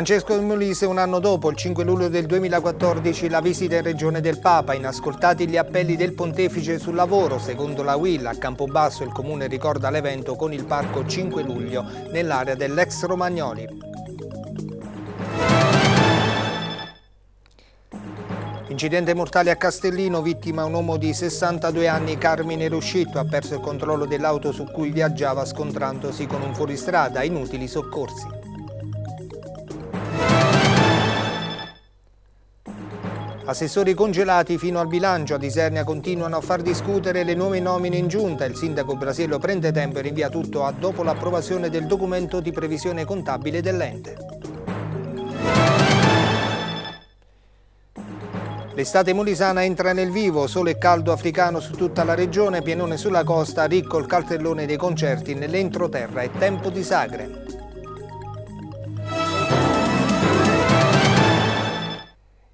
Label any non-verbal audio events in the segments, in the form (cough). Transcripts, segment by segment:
Francesco Molise un anno dopo, il 5 luglio del 2014, la visita in regione del Papa, inascoltati gli appelli del pontefice sul lavoro, secondo la WIL a Campobasso il comune ricorda l'evento con il parco 5 luglio nell'area dell'ex Romagnoli. Incidente mortale a Castellino, vittima un uomo di 62 anni, Carmine Ruscito, ha perso il controllo dell'auto su cui viaggiava scontrandosi con un fuoristrada, inutili soccorsi. Assessori congelati fino al bilancio a Disernia continuano a far discutere le nuove nomine in giunta. Il sindaco Brasiello prende tempo e rinvia tutto a dopo l'approvazione del documento di previsione contabile dell'ente. L'estate molisana entra nel vivo, sole e caldo africano su tutta la regione, pienone sulla costa, ricco il cartellone dei concerti nell'entroterra e tempo di sagre.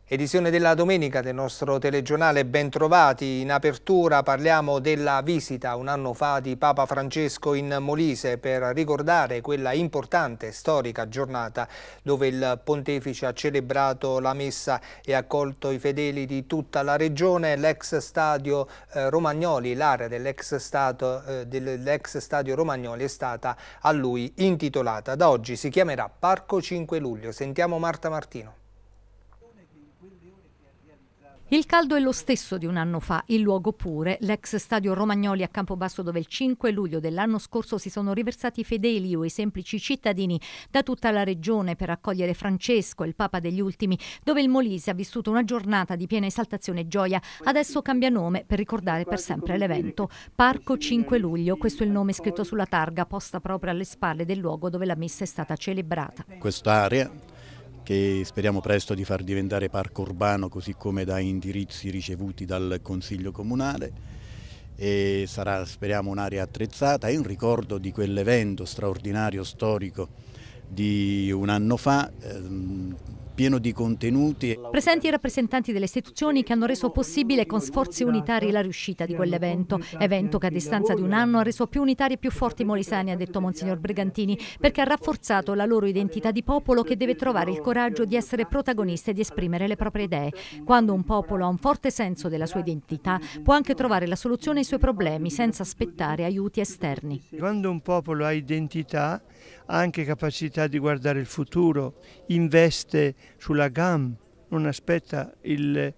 Edizione della domenica del nostro telegiornale Bentrovati. In apertura parliamo della visita un anno fa di Papa Francesco in Molise per ricordare quella importante storica giornata dove il pontefice ha celebrato la messa e accolto i fedeli di tutta la regione. L'ex stadio eh, Romagnoli, l'area dell'ex eh, dell stadio Romagnoli è stata a lui intitolata. Da oggi si chiamerà Parco 5 Luglio. Sentiamo Marta Martino. Il caldo è lo stesso di un anno fa, il luogo pure, l'ex stadio Romagnoli a Campobasso dove il 5 luglio dell'anno scorso si sono riversati i fedeli o i semplici cittadini da tutta la regione per accogliere Francesco, il Papa degli Ultimi, dove il Molise ha vissuto una giornata di piena esaltazione e gioia. Adesso cambia nome per ricordare per sempre l'evento. Parco 5 luglio, questo è il nome scritto sulla targa posta proprio alle spalle del luogo dove la messa è stata celebrata. Quest'area che speriamo presto di far diventare parco urbano così come da indirizzi ricevuti dal Consiglio Comunale e sarà speriamo un'area attrezzata. in ricordo di quell'evento straordinario storico di un anno fa, ehm, pieno di contenuti. Presenti i rappresentanti delle istituzioni che hanno reso possibile con sforzi unitari la riuscita di quell'evento, evento che a distanza di un anno ha reso più unitari e più forti i molisani, ha detto Monsignor Brigantini, perché ha rafforzato la loro identità di popolo che deve trovare il coraggio di essere protagonista e di esprimere le proprie idee. Quando un popolo ha un forte senso della sua identità, può anche trovare la soluzione ai suoi problemi senza aspettare aiuti esterni. Quando un popolo ha identità, ha anche capacità di guardare il futuro, investe sulla GAM, non aspetta il, eh,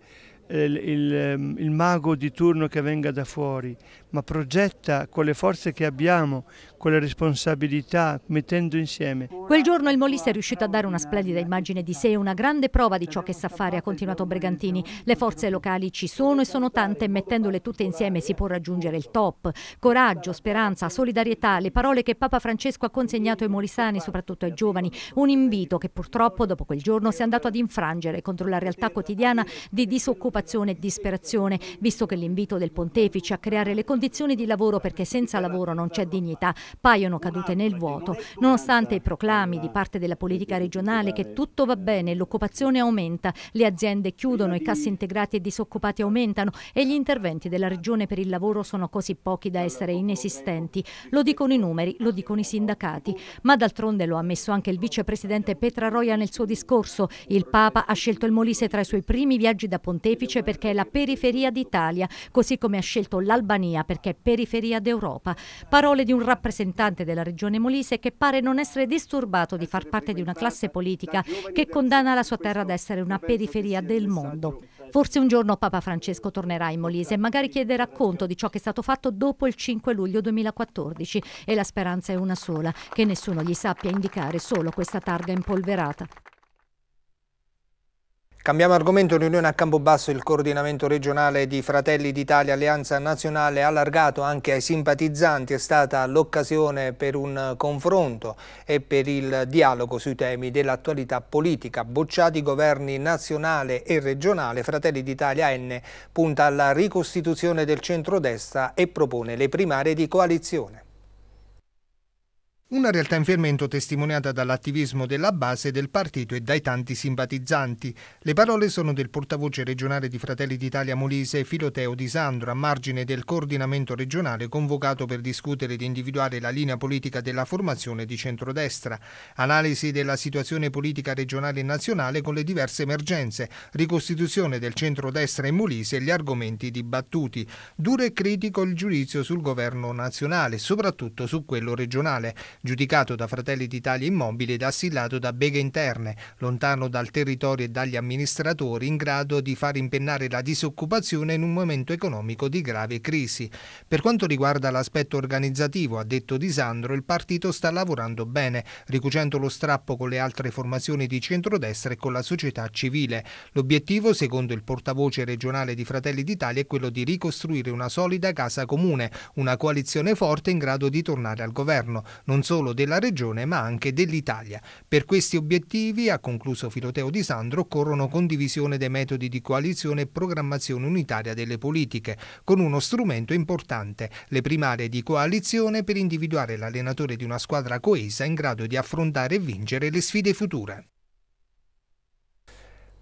il, il, ehm, il mago di turno che venga da fuori, ma progetta con le forze che abbiamo, con le responsabilità, mettendo insieme. Quel giorno il Molise è riuscito a dare una splendida immagine di sé, una grande prova di ciò che sa fare, ha continuato Brigantini. Le forze locali ci sono e sono tante mettendole tutte insieme si può raggiungere il top. Coraggio, speranza, solidarietà, le parole che Papa Francesco ha consegnato ai molisani, soprattutto ai giovani, un invito che purtroppo dopo quel giorno si è andato ad infrangere contro la realtà quotidiana di disoccupazione e disperazione, visto che l'invito del pontefice a creare le condizioni condizioni di lavoro perché senza lavoro non c'è dignità paiono cadute nel vuoto. Nonostante i proclami di parte della politica regionale che tutto va bene, l'occupazione aumenta, le aziende chiudono, i cassi integrati e disoccupati aumentano e gli interventi della regione per il lavoro sono così pochi da essere inesistenti. Lo dicono i numeri, lo dicono i sindacati. Ma d'altronde lo ha messo anche il vicepresidente Petra Petraroia nel suo discorso. Il Papa ha scelto il Molise tra i suoi primi viaggi da pontefice perché è la periferia d'Italia, così come ha scelto l'Albania perché perché periferia d'Europa. Parole di un rappresentante della regione Molise che pare non essere disturbato di far parte di una classe politica che condanna la sua terra ad essere una periferia del mondo. Forse un giorno Papa Francesco tornerà in Molise e magari chiederà conto di ciò che è stato fatto dopo il 5 luglio 2014 e la speranza è una sola, che nessuno gli sappia indicare solo questa targa impolverata. Cambiamo argomento, riunione a Campobasso, il coordinamento regionale di Fratelli d'Italia Alleanza Nazionale allargato anche ai simpatizzanti è stata l'occasione per un confronto e per il dialogo sui temi dell'attualità politica. Bocciati i governi nazionale e regionale, Fratelli d'Italia N punta alla ricostituzione del centrodestra e propone le primarie di coalizione. Una realtà in fermento testimoniata dall'attivismo della base del partito e dai tanti simpatizzanti. Le parole sono del portavoce regionale di Fratelli d'Italia Molise Filoteo Di Sandro a margine del coordinamento regionale convocato per discutere ed individuare la linea politica della formazione di centrodestra. Analisi della situazione politica regionale e nazionale con le diverse emergenze, ricostituzione del centrodestra in Molise e gli argomenti dibattuti. Duro e critico il giudizio sul governo nazionale, soprattutto su quello regionale giudicato da Fratelli d'Italia Immobile ed assillato da beghe interne, lontano dal territorio e dagli amministratori, in grado di far impennare la disoccupazione in un momento economico di grave crisi. Per quanto riguarda l'aspetto organizzativo, ha detto Di Sandro, il partito sta lavorando bene, ricucendo lo strappo con le altre formazioni di centrodestra e con la società civile. L'obiettivo, secondo il portavoce regionale di Fratelli d'Italia, è quello di ricostruire una solida casa comune, una coalizione forte in grado di tornare al governo. Non so solo della regione ma anche dell'Italia. Per questi obiettivi, ha concluso Filoteo Di Sandro, occorrono condivisione dei metodi di coalizione e programmazione unitaria delle politiche, con uno strumento importante, le primarie di coalizione per individuare l'allenatore di una squadra coesa in grado di affrontare e vincere le sfide future.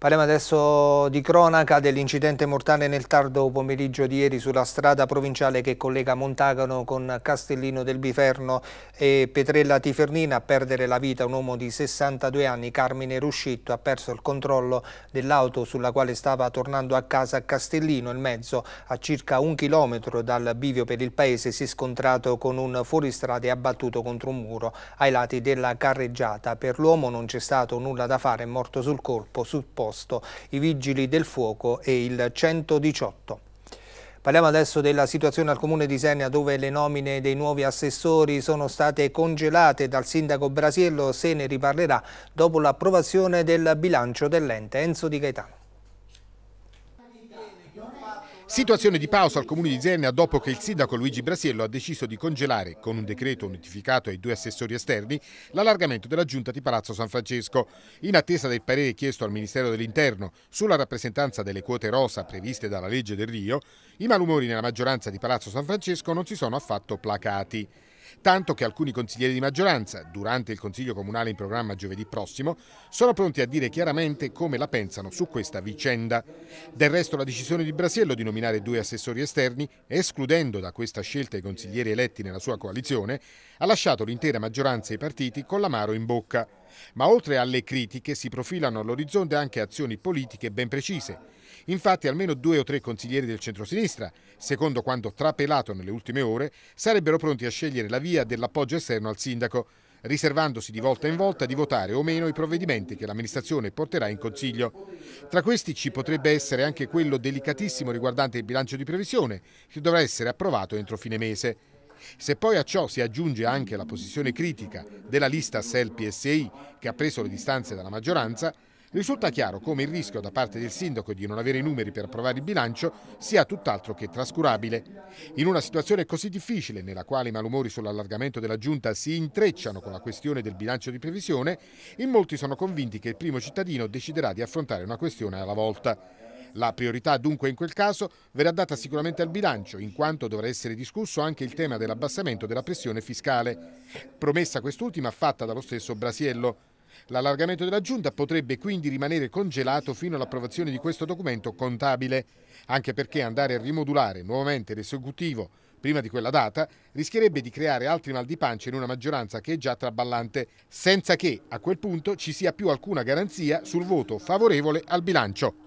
Parliamo adesso di cronaca dell'incidente mortale nel tardo pomeriggio di ieri sulla strada provinciale che collega Montagano con Castellino del Biferno e Petrella Tifernina. A perdere la vita un uomo di 62 anni, Carmine Ruscitto, ha perso il controllo dell'auto sulla quale stava tornando a casa a Castellino. Il mezzo, a circa un chilometro dal bivio per il paese, si è scontrato con un fuoristrada e abbattuto contro un muro ai lati della carreggiata. Per l'uomo non c'è stato nulla da fare, è morto sul corpo, sul posto posto, i vigili del fuoco e il 118. Parliamo adesso della situazione al comune di Senia dove le nomine dei nuovi assessori sono state congelate dal sindaco Brasiello, se ne riparlerà dopo l'approvazione del bilancio dell'ente. Enzo Di Gaetano. Situazione di pausa al comune di Zernia dopo che il sindaco Luigi Brasiello ha deciso di congelare, con un decreto notificato ai due assessori esterni, l'allargamento della giunta di Palazzo San Francesco. In attesa del parere chiesto al Ministero dell'Interno sulla rappresentanza delle quote rosa previste dalla legge del Rio, i malumori nella maggioranza di Palazzo San Francesco non si sono affatto placati tanto che alcuni consiglieri di maggioranza, durante il Consiglio Comunale in programma giovedì prossimo, sono pronti a dire chiaramente come la pensano su questa vicenda. Del resto la decisione di Brasiello di nominare due assessori esterni, escludendo da questa scelta i consiglieri eletti nella sua coalizione, ha lasciato l'intera maggioranza e i partiti con l'amaro in bocca. Ma oltre alle critiche si profilano all'orizzonte anche azioni politiche ben precise Infatti almeno due o tre consiglieri del centrosinistra, secondo quanto trapelato nelle ultime ore, sarebbero pronti a scegliere la via dell'appoggio esterno al sindaco, riservandosi di volta in volta di votare o meno i provvedimenti che l'amministrazione porterà in Consiglio. Tra questi ci potrebbe essere anche quello delicatissimo riguardante il bilancio di previsione, che dovrà essere approvato entro fine mese. Se poi a ciò si aggiunge anche la posizione critica della lista SEL-PSI, che ha preso le distanze dalla maggioranza, risulta chiaro come il rischio da parte del sindaco di non avere i numeri per approvare il bilancio sia tutt'altro che trascurabile. In una situazione così difficile, nella quale i malumori sull'allargamento della giunta si intrecciano con la questione del bilancio di previsione, in molti sono convinti che il primo cittadino deciderà di affrontare una questione alla volta. La priorità dunque in quel caso verrà data sicuramente al bilancio, in quanto dovrà essere discusso anche il tema dell'abbassamento della pressione fiscale, promessa quest'ultima fatta dallo stesso Brasiello. L'allargamento della giunta potrebbe quindi rimanere congelato fino all'approvazione di questo documento contabile, anche perché andare a rimodulare nuovamente l'esecutivo prima di quella data rischierebbe di creare altri mal di pancia in una maggioranza che è già traballante, senza che a quel punto ci sia più alcuna garanzia sul voto favorevole al bilancio.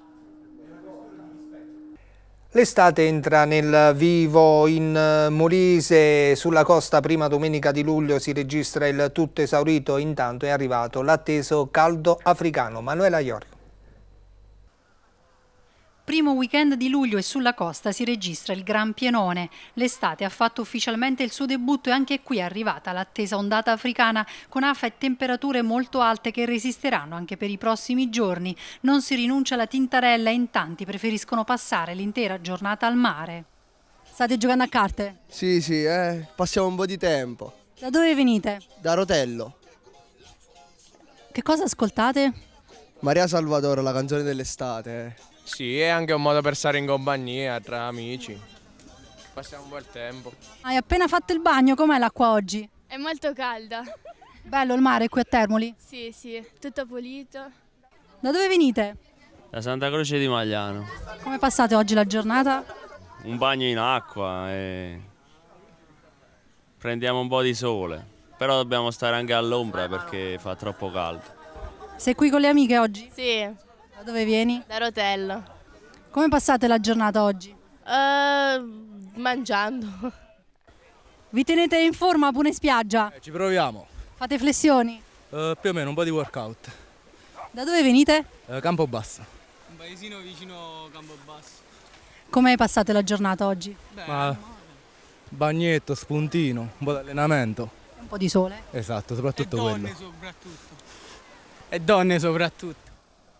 L'estate entra nel vivo in eh, Molise, sulla costa prima domenica di luglio si registra il tutto esaurito, intanto è arrivato l'atteso caldo africano. Manuela Iorio. Primo weekend di luglio e sulla costa si registra il Gran Pienone. L'estate ha fatto ufficialmente il suo debutto e anche qui è arrivata l'attesa ondata africana con afa e temperature molto alte che resisteranno anche per i prossimi giorni. Non si rinuncia alla tintarella e in tanti preferiscono passare l'intera giornata al mare. State giocando a carte? Sì, sì, eh. passiamo un po' di tempo. Da dove venite? Da Rotello. Che cosa ascoltate? Maria Salvatore, la canzone dell'estate. Eh. Sì, è anche un modo per stare in compagnia, tra amici. Passiamo un bel tempo. Hai appena fatto il bagno, com'è l'acqua oggi? È molto calda. Bello il mare qui a Termoli? Sì, sì, tutto pulito. Da dove venite? Da Santa Croce di Magliano. Come passate oggi la giornata? Un bagno in acqua e prendiamo un po' di sole. Però dobbiamo stare anche all'ombra perché fa troppo caldo. Sei qui con le amiche oggi? Sì. Da dove vieni? Da Rotella. Come passate la giornata oggi? Uh, mangiando. Vi tenete in forma pure in spiaggia? Eh, ci proviamo. Fate flessioni? Uh, più o meno, un po' di workout. Da dove venite? Uh, eh, Campobasso. Un paesino vicino Campobasso. Come passate la giornata oggi? Beh, Ma... bagnetto, spuntino, un po' di allenamento. Un po' di sole? Esatto, soprattutto e donne quello. Soprattutto. E donne soprattutto.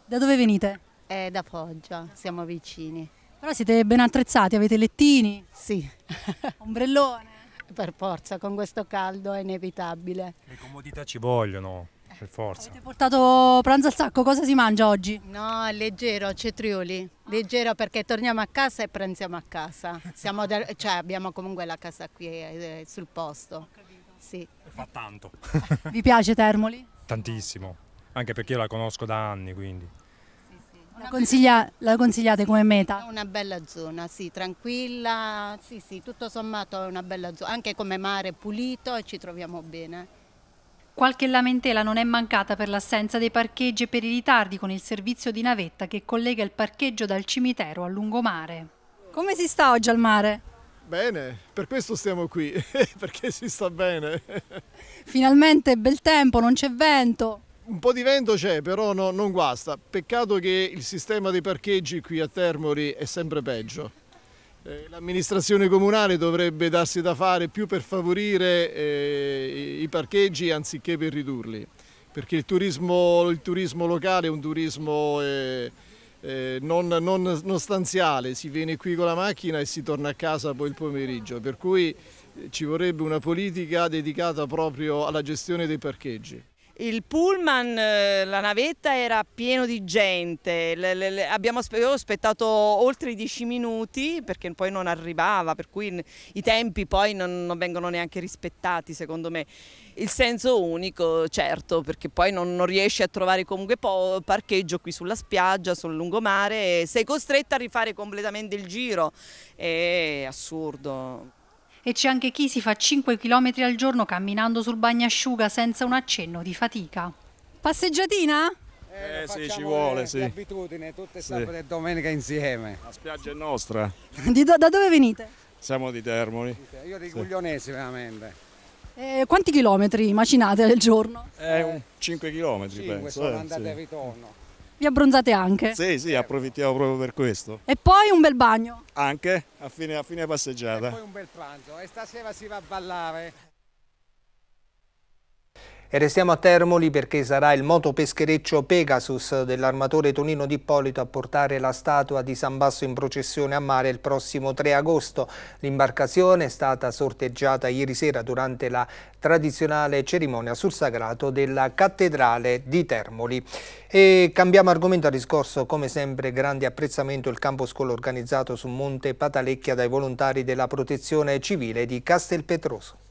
Da dove venite? Eh, da Foggia, siamo vicini. Però siete ben attrezzati, avete lettini? Sì. (laughs) Ombrellone? Per forza, con questo caldo è inevitabile. Le comodità ci vogliono, per forza. Avete portato pranzo al sacco, cosa si mangia oggi? No, è leggero, cetrioli. Leggero perché torniamo a casa e pranziamo a casa. Del, cioè abbiamo comunque la casa qui eh, sul posto. Sì. E fa tanto. Vi piace Termoli? Tantissimo anche perché io la conosco da anni, quindi. La, consiglia, la, consigliate come meta? È una bella zona, sì, tranquilla, sì, sì, tutto sommato è una bella zona, anche come mare pulito e ci troviamo bene. Qualche lamentela non è mancata per l'assenza dei parcheggi e per i ritardi con il servizio di navetta che collega il parcheggio dal cimitero al lungomare. Come si sta oggi al mare? Bene, per questo stiamo qui, (laughs) perché si sta bene. Finalmente bel tempo, non c'è vento un po' di vento c'è, però no, non guasta. Peccato che il sistema dei parcheggi qui a Termoli è sempre peggio. Eh, l'amministrazione comunale dovrebbe darsi da fare più per favorire eh, i parcheggi anziché per ridurli, perché il turismo, il turismo locale è un turismo eh, eh non, non, non stanziale, si viene qui con la macchina e si torna a casa poi il pomeriggio, per cui eh, ci vorrebbe una politica dedicata proprio alla gestione dei parcheggi il pullman, eh, la navetta era pieno di gente, le, le, le, abbiamo aspettato oltre i dieci minuti perché poi non arrivava, per cui i tempi poi non, non, vengono neanche rispettati secondo me. Il senso unico certo perché poi non, non riesci a trovare comunque parcheggio qui sulla spiaggia, sul lungomare, e sei costretta a rifare completamente il giro, è assurdo e c'è anche chi si fa 5 km al giorno camminando sul bagnasciuga senza un accenno di fatica. Passeggiatina? Eh, eh sì, ci vuole, le, sì. Abitudine, tutte sabato e domenica insieme. La spiaggia è nostra. Do, da dove venite? Siamo di Termoli. Io di sì. Guglionesi veramente. Eh, quanti chilometri macinate al giorno? Eh, 5 chilometri 5 penso. sono eh, andate sì. e ritorno. Vi abbronzate anche? Sì, sì, approfittiamo proprio per questo. E poi un bel bagno? Anche, a fine, a fine passeggiata. E poi un bel pranzo e stasera si va a ballare. E restiamo a Termoli perché sarà il motopeschereccio Pegasus dell'armatore Tonino D'Ippolito a portare la statua di San Basso in processione a mare il prossimo 3 agosto. L'imbarcazione è stata sorteggiata ieri sera durante la tradizionale cerimonia sul sagrato della cattedrale di Termoli. E cambiamo argomento a discorso, come sempre grande apprezzamento il campo scuola organizzato su Monte Patalecchia dai volontari della protezione civile di Castelpetroso.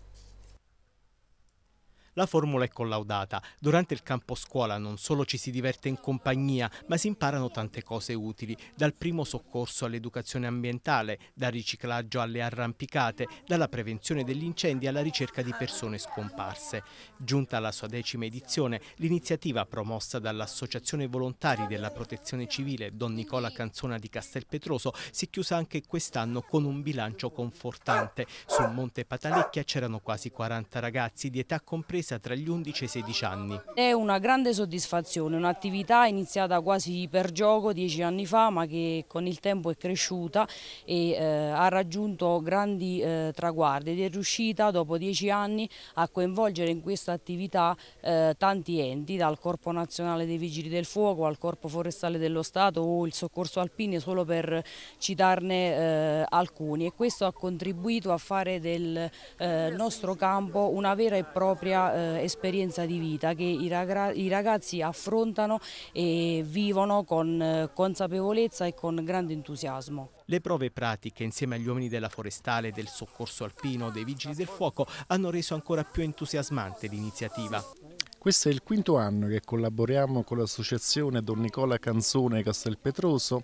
La formula è collaudata. Durante il campo scuola non solo ci si diverte in compagnia, ma si imparano tante cose utili, dal primo soccorso all'educazione ambientale, dal riciclaggio alle arrampicate, dalla prevenzione degli incendi alla ricerca di persone scomparse. Giunta alla sua decima edizione, l'iniziativa promossa dall'Associazione Volontari della Protezione Civile Don Nicola Canzona di Castelpetroso si chiusa anche quest'anno con un bilancio confortante. Sul Monte Patalecchia c'erano quasi 40 ragazzi di età compresa compresa tra gli 11 e i 16 anni. È una grande soddisfazione, un'attività iniziata quasi per gioco dieci anni fa ma che con il tempo è cresciuta e eh, ha raggiunto grandi eh, traguardi ed è riuscita dopo dieci anni a coinvolgere in questa attività eh, tanti enti, dal Corpo Nazionale dei Vigili del Fuoco al Corpo Forestale dello Stato o il Soccorso Alpine solo per citarne eh, alcuni e questo ha contribuito a fare del eh, nostro campo una vera e propria eh, esperienza di vita che i, ragra- i, ragazzi affrontano e vivono con eh, consapevolezza e con grande entusiasmo. Le prove pratiche insieme agli uomini della forestale, del soccorso alpino, dei vigili del fuoco hanno reso ancora più entusiasmante l'iniziativa. Questo è il quinto anno che collaboriamo con l'associazione Don Nicola Canzone Castelpetroso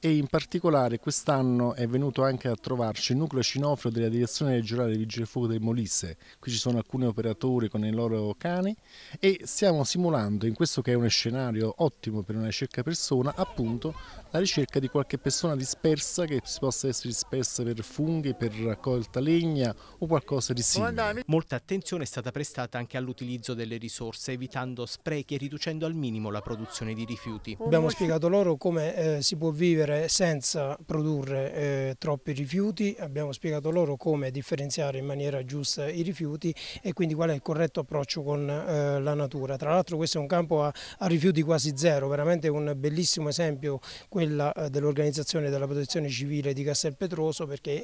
e in particolare quest'anno è venuto anche a trovarci il nucleo cinofro della direzione regionale Vigile Fuoco del Molise. Qui ci sono alcuni operatori con i loro cani e stiamo simulando in questo che è uno scenario ottimo per una ricerca persona appunto la ricerca di qualche persona dispersa che si possa essere dispersa per funghi, per raccolta legna o qualcosa di simile. Molta attenzione è stata prestata anche all'utilizzo delle risorse, evitando sprechi e riducendo al minimo la produzione di rifiuti. Abbiamo spiegato loro come eh, si può vivere senza produrre eh, troppi rifiuti, abbiamo spiegato loro come differenziare in maniera giusta i rifiuti e quindi qual è il corretto approccio con eh, la natura. Tra l'altro questo è un campo a, a rifiuti quasi zero, veramente un bellissimo esempio quello quella eh, dell'organizzazione della protezione civile di Castel Petroso perché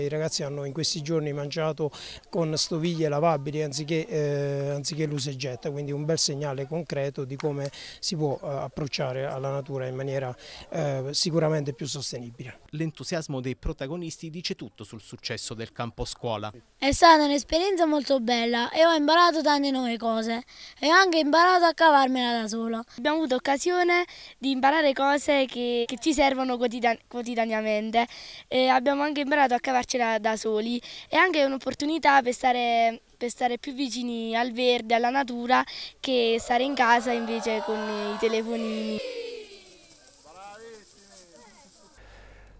eh, i ragazzi hanno in questi giorni mangiato con stoviglie lavabili anziché, eh, anziché l'usa getta, quindi un bel segnale concreto di come si può eh, approcciare alla natura in maniera eh, sicuramente più sostenibile. L'entusiasmo dei protagonisti dice tutto sul successo del campo scuola. È stata un'esperienza molto bella e ho imparato tante nuove cose e ho anche imparato a cavarmela da solo. Abbiamo avuto occasione di imparare cose che che, ci servono quotidian quotidianamente e abbiamo anche imparato a cavarcela da soli. È anche un'opportunità per stare, per stare più vicini al verde, alla natura, che stare in casa invece con i telefonini.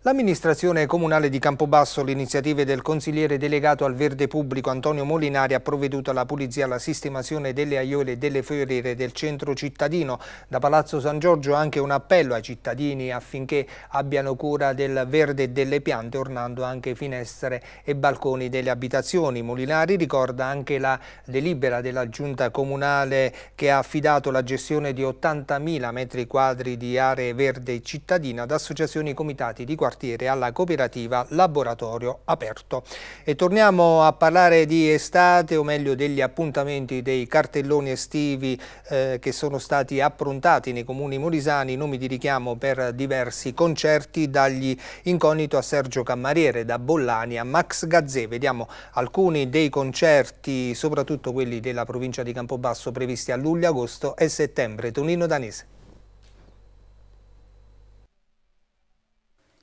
L'amministrazione comunale di Campobasso, le iniziative del consigliere delegato al verde pubblico Antonio Molinari ha provveduto alla pulizia e alla sistemazione delle aiole e delle fioriere del centro cittadino. Da Palazzo San Giorgio anche un appello ai cittadini affinché abbiano cura del verde e delle piante, ornando anche finestre e balconi delle abitazioni. Molinari ricorda anche la delibera della giunta comunale che ha affidato la gestione di 80.000 metri quadri di aree verde cittadina ad associazioni e comitati di quartiere quartiere alla cooperativa Laboratorio Aperto. E torniamo a parlare di estate o meglio degli appuntamenti dei cartelloni estivi eh, che sono stati approntati nei comuni morisani, nomi di richiamo per diversi concerti dagli incognito a Sergio Cammariere, da Bollani a Max Gazzè. Vediamo alcuni dei concerti, soprattutto quelli della provincia di Campobasso previsti a luglio, agosto e settembre. Tonino Danese.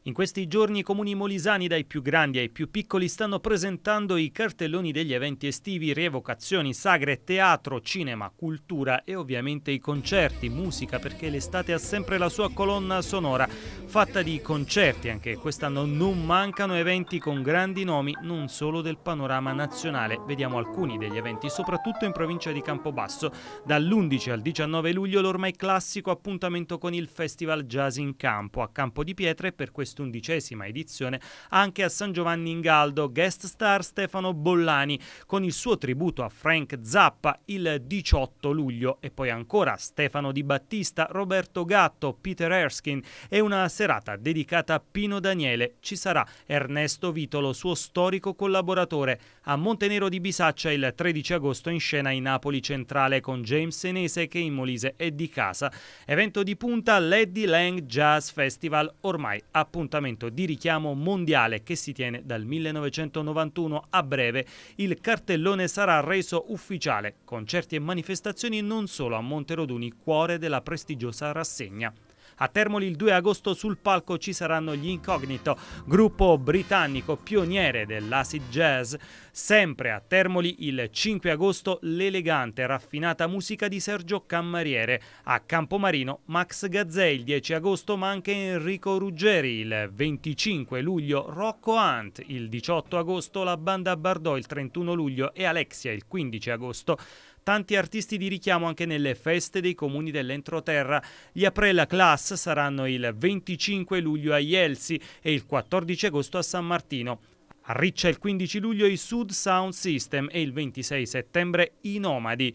In questi giorni i comuni molisani dai più grandi ai più piccoli stanno presentando i cartelloni degli eventi estivi, rievocazioni, sagre, teatro, cinema, cultura e ovviamente i concerti, musica perché l'estate ha sempre la sua colonna sonora fatta di concerti, anche quest'anno non mancano eventi con grandi nomi non solo del panorama nazionale. Vediamo alcuni degli eventi, soprattutto in provincia di Campobasso. Dall'11 al 19 luglio l'ormai classico appuntamento con il Festival Jazz in Campo, a Campo di Pietre per quest'undicesima edizione anche a San Giovanni in Galdo, guest star Stefano Bollani con il suo tributo a Frank Zappa il 18 luglio e poi ancora Stefano Di Battista, Roberto Gatto, Peter Erskine e una serie serata dedicata a Pino Daniele ci sarà Ernesto Vitolo, suo storico collaboratore. A Montenero di Bisaccia il 13 agosto in scena in Napoli Centrale con James Senese che in Molise è di casa. Evento di punta Lady Lang Jazz Festival, ormai appuntamento di richiamo mondiale che si tiene dal 1991 a breve. Il cartellone sarà reso ufficiale, concerti e manifestazioni non solo a Monteroduni, cuore della prestigiosa rassegna. A Termoli il 2 agosto sul palco ci saranno gli Incognito, gruppo britannico pioniere dell'acid jazz. Sempre a Termoli il 5 agosto l'elegante, raffinata musica di Sergio Cammariere. A Campomarino Max Gazzè il 10 agosto ma anche Enrico Ruggeri il 25 luglio Rocco Hunt il 18 agosto la banda Bardò il 31 luglio e Alexia il 15 agosto tanti artisti di richiamo anche nelle feste dei comuni dell'entroterra. Gli Aprella Class saranno il 25 luglio a Ielsi e il 14 agosto a San Martino. A Riccia il 15 luglio i Sud Sound System e il 26 settembre i Nomadi.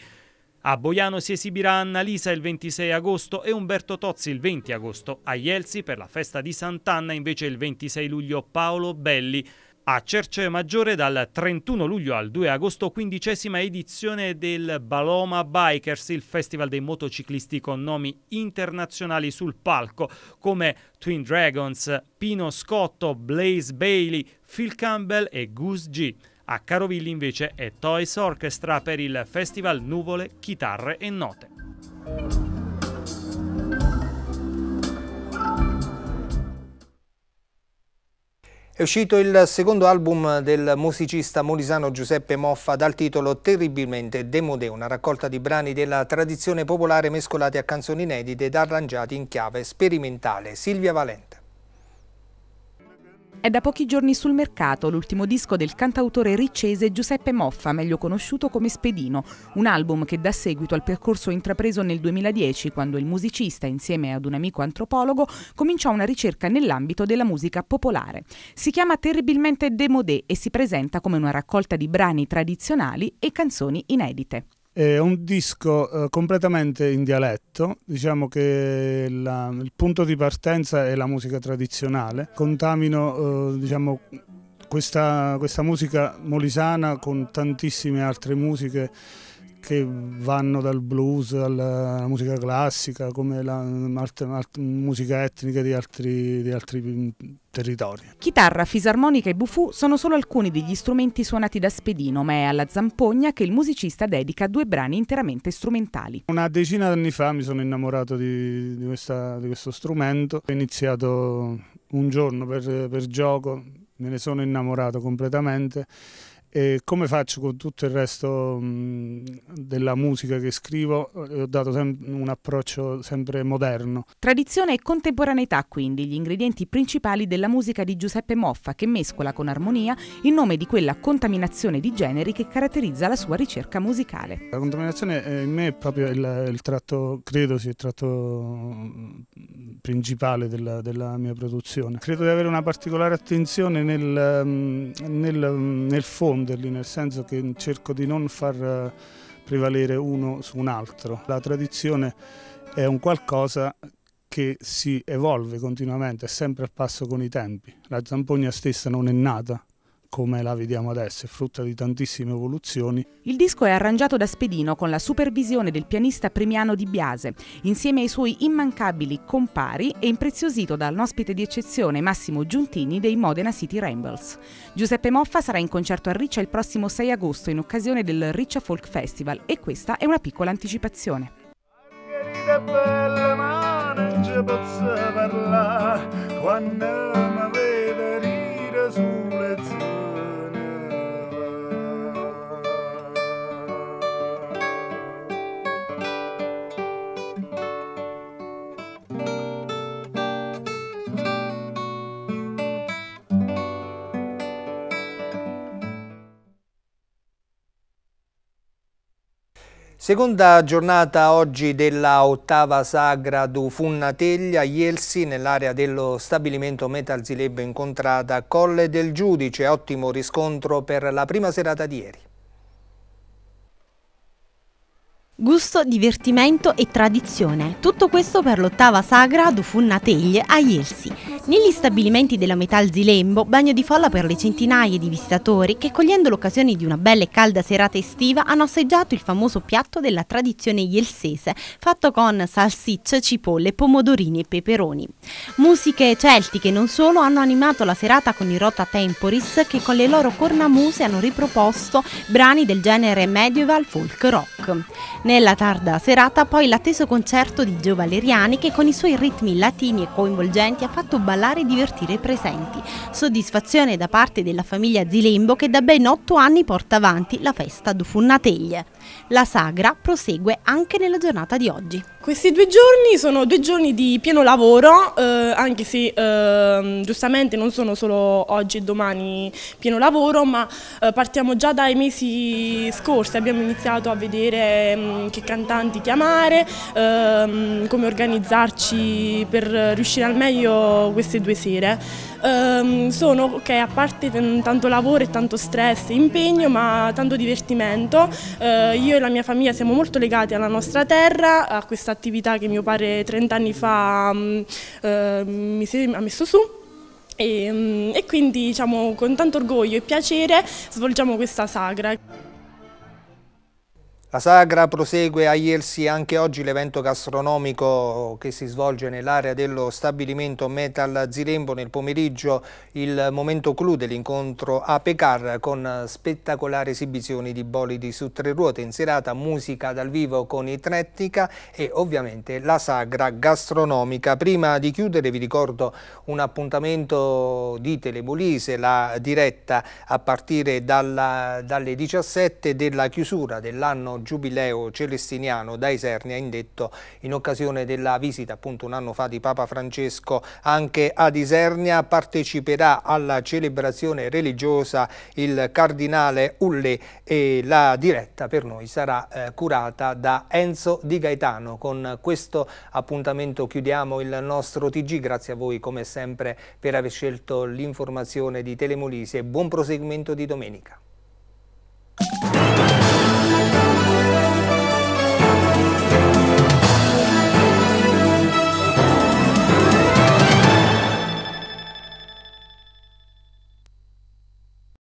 A Boiano si esibirà Annalisa il 26 agosto e Umberto Tozzi il 20 agosto. A Ielsi per la festa di Sant'Anna invece il 26 luglio Paolo Belli. A Cerce Maggiore dal 31 luglio al 2 agosto quindicesima edizione del Baloma Bikers, il festival dei motociclisti con nomi internazionali sul palco come Twin Dragons, Pino Scotto, Blaze Bailey, Phil Campbell e Goose G. A Carovilli invece è Toys Orchestra per il festival Nuvole, Chitarre e Note. È uscito il secondo album del musicista molisano Giuseppe Moffa dal titolo Terribilmente Demodè, una raccolta di brani della tradizione popolare mescolati a canzoni inedite ed arrangiati in chiave sperimentale. Silvia Valente. È da pochi giorni sul mercato l'ultimo disco del cantautore riccese Giuseppe Moffa, meglio conosciuto come Spedino, un album che dà seguito al percorso intrapreso nel 2010 quando il musicista, insieme ad un amico antropologo, cominciò una ricerca nell'ambito della musica popolare. Si chiama Terribilmente Demodé e si presenta come una raccolta di brani tradizionali e canzoni inedite. È un disco eh, completamente in dialetto, diciamo che la, il punto di partenza è la musica tradizionale. Contamino eh, diciamo, questa, questa musica molisana con tantissime altre musiche che vanno dal blues alla musica classica, come la musica etnica di altri, di altri mm, territori. Chitarra, fisarmonica e bufù sono solo alcuni degli strumenti suonati da Spedino, ma è alla zampogna che il musicista dedica due brani interamente strumentali. Una decina d'anni fa mi sono innamorato di, di, questa, di questo strumento, ho iniziato un giorno per, per gioco, me ne sono innamorato completamente e come faccio con tutto il resto mm, della musica che scrivo, ho dato sem- un approccio sempre moderno. Tradizione e contemporaneità, quindi, gli ingredienti principali della musica di Giuseppe Moffa, che mescola con armonia in nome di quella contaminazione di generi che caratterizza la sua ricerca musicale. La contaminazione eh, in me è proprio il, il, tratto, credo sia il tratto mm, principale della, della, mia produzione. Credo di avere una particolare attenzione nel, mm, nel, nel fondo confonderli, nel senso che cerco di non far eh, prevalere uno su un altro. La tradizione è un qualcosa che si evolve continuamente, è sempre al passo con i tempi. La zampogna stessa non è nata come la vediamo adesso, frutta di tantissime evoluzioni. Il disco è arrangiato da Spedino con la supervisione del pianista premiano Di Biase, insieme ai suoi immancabili compari e impreziosito dall'ospite di eccezione Massimo Giuntini dei Modena City Rambles. Giuseppe Moffa sarà in concerto a Riccia il prossimo 6 agosto in occasione del Riccia Folk Festival e questa è una piccola anticipazione. Quando mi vede rire su Seconda giornata oggi della ottava sagra du Funnateglia, Ielsi, nell'area dello stabilimento Metal Metalzileb incontrata Colle del Giudice, ottimo riscontro per la prima serata di ieri. Gusto, divertimento e tradizione. Tutto questo per l'ottava sagra Dufunna Teglie a Ielsi. Negli stabilimenti della Metal Zilembo, bagno di folla per le centinaia di visitatori che cogliendo l'occasione di una bella e calda serata estiva hanno assaggiato il famoso piatto della tradizione ielsese, fatto con salsicce, cipolle, pomodorini e peperoni. Musiche celtiche non solo hanno animato la serata con i Rota Temporis che con le loro cornamuse hanno riproposto brani del genere medieval folk rock. Nella tarda serata poi l'atteso concerto di Gio Valeriani che con i suoi ritmi latini e coinvolgenti ha fatto ballare e divertire i presenti. Soddisfazione da parte della famiglia Zilembo che da ben otto anni porta avanti la festa do Funnateglie. La sagra prosegue anche nella giornata di oggi. Questi due giorni sono due giorni di pieno lavoro, eh, anche se eh, giustamente non sono solo oggi e domani pieno lavoro, ma eh, partiamo già dai mesi scorsi, abbiamo iniziato a vedere mh, mm, che cantanti chiamare, ehm, come organizzarci per riuscire al meglio queste due sere. Ehm, sono, ok, a parte tanto lavoro e tanto stress e impegno, ma tanto divertimento, eh, io e la mia famiglia siamo molto legati alla nostra terra, a questa attività che mio padre 30 anni fa mh, mm, eh, mi ha messo su. E, mm, e quindi diciamo, con tanto orgoglio e piacere svolgiamo questa sagra. La sagra prosegue a Iersi anche oggi l'evento gastronomico che si svolge nell'area dello stabilimento Metal Zirembo nel pomeriggio, il momento clou dell'incontro a Pecar con spettacolari esibizioni di bolidi su tre ruote in serata, musica dal vivo con i e ovviamente la sagra gastronomica. Prima di chiudere vi ricordo un appuntamento di Telebolise, la diretta a partire dalla, dalle 17 della chiusura dell'anno Giubileo Celestiniano da Isernia indetto in occasione della visita appunto un anno fa di Papa Francesco anche ad Isernia parteciperà alla celebrazione religiosa il Cardinale Ulle e la diretta per noi sarà eh, curata da Enzo Di Gaetano con questo appuntamento chiudiamo il nostro TG grazie a voi come sempre per aver scelto l'informazione di Telemolise buon proseguimento di domenica